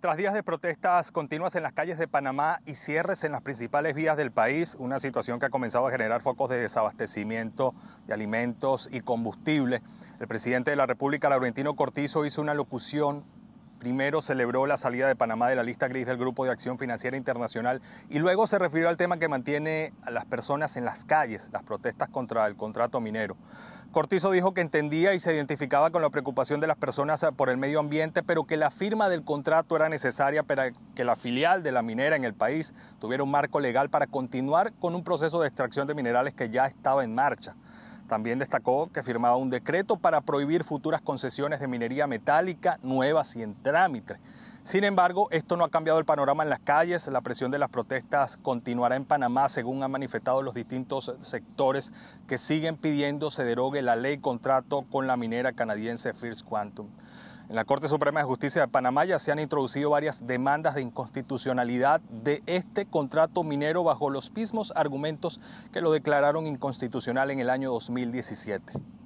Tras días de protestas continuas en las calles de Panamá y cierres en las principales vías del país, una situación que ha comenzado a generar focos de desabastecimiento de alimentos y combustible, el presidente de la República, Laurentino Cortizo, hizo una locución Primero celebró la salida de Panamá de la lista gris del Grupo de Acción Financiera Internacional y luego se refirió al tema que mantiene a las personas en las calles, las protestas contra el contrato minero. Cortizo dijo que entendía y se identificaba con la preocupación de las personas por el medio ambiente, pero que la firma del contrato era necesaria para que la filial de la minera en el país tuviera un marco legal para continuar con un proceso de extracción de minerales que ya estaba en marcha. También destacó que firmaba un decreto para prohibir futuras concesiones de minería metálica nuevas y en trámite. Sin embargo, esto no ha cambiado el panorama en las calles. La presión de las protestas continuará en Panamá, según han manifestado los distintos sectores que siguen pidiendo se derogue la ley contrato con la minera canadiense First Quantum. En la Corte Suprema de Justicia de Panamá ya se han introducido varias demandas de inconstitucionalidad de este contrato minero bajo los mismos argumentos que lo declararon inconstitucional en el año 2017.